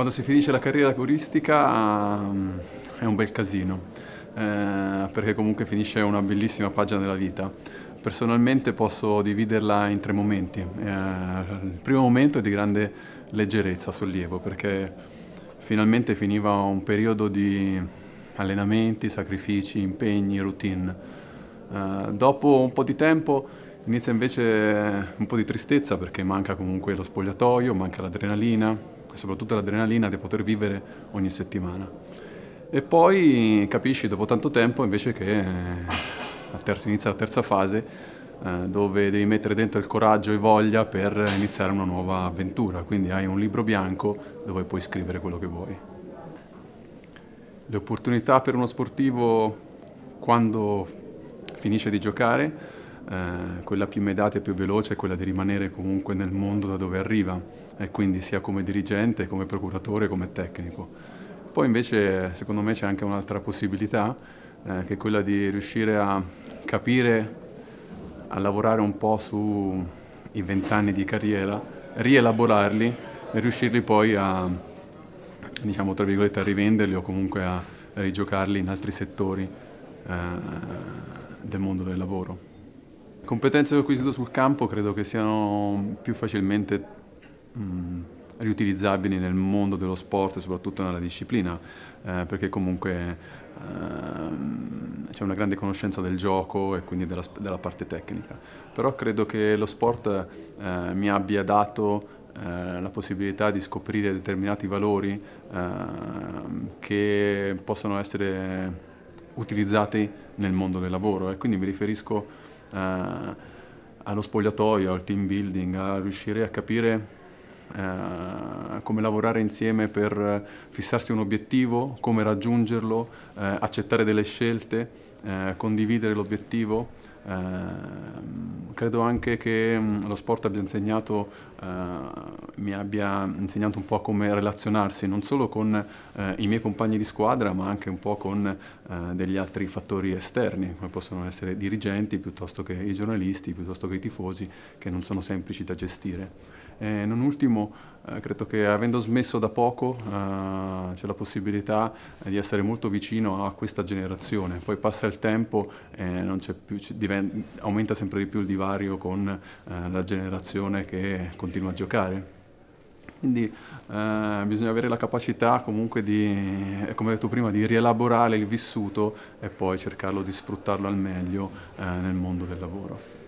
Quando si finisce la carriera coristica ehm, è un bel casino, eh, perché comunque finisce una bellissima pagina della vita. Personalmente posso dividerla in tre momenti. Eh, il primo momento è di grande leggerezza, sollievo, perché finalmente finiva un periodo di allenamenti, sacrifici, impegni, routine. Eh, dopo un po' di tempo Inizia invece un po' di tristezza perché manca comunque lo spogliatoio, manca l'adrenalina soprattutto l'adrenalina di poter vivere ogni settimana. E poi capisci dopo tanto tempo invece che eh, terza, inizia la terza fase eh, dove devi mettere dentro il coraggio e voglia per iniziare una nuova avventura, quindi hai un libro bianco dove puoi scrivere quello che vuoi. Le opportunità per uno sportivo quando finisce di giocare eh, quella più immediata e più veloce è quella di rimanere comunque nel mondo da dove arriva, e quindi sia come dirigente, come procuratore, come tecnico. Poi invece secondo me c'è anche un'altra possibilità, eh, che è quella di riuscire a capire, a lavorare un po' sui vent'anni di carriera, rielaborarli e riuscirli poi a, diciamo, tra virgolette, a rivenderli o comunque a rigiocarli in altri settori eh, del mondo del lavoro. Competenze che ho acquisito sul campo credo che siano più facilmente mh, mm, riutilizzabili nel mondo dello sport e soprattutto nella disciplina, eh, perché comunque eh, c'è una grande conoscenza del gioco e quindi della, della parte tecnica. Però credo che lo sport eh, mi abbia dato eh, la possibilità di scoprire determinati valori ehm, che possono essere utilizzati nel mondo del lavoro e quindi mi riferisco eh, allo spogliatoio, al team building, a riuscire a capire eh, come lavorare insieme per fissarsi un obiettivo, come raggiungerlo, eh, accettare delle scelte, eh, condividere l'obiettivo. Eh, credo anche che mm, lo sport abbia insegnato, eh, mi abbia insegnato un po' come relazionarsi, non solo con eh, i miei compagni di squadra, ma anche un po' con eh, degli altri fattori esterni, come possono essere i dirigenti, piuttosto che i giornalisti, piuttosto che i tifosi, che non sono semplici da gestire. E non ultimo eh, credo che avendo smesso da poco eh, c'è la possibilità di essere molto vicino a questa generazione, poi passa il tempo e più, aumenta sempre di più il divario con eh, la generazione che continua a giocare. Quindi bisogna avere la capacità comunque di, come ho detto prima, di rielaborare il vissuto e poi cercarlo di sfruttarlo al meglio nel mondo del lavoro.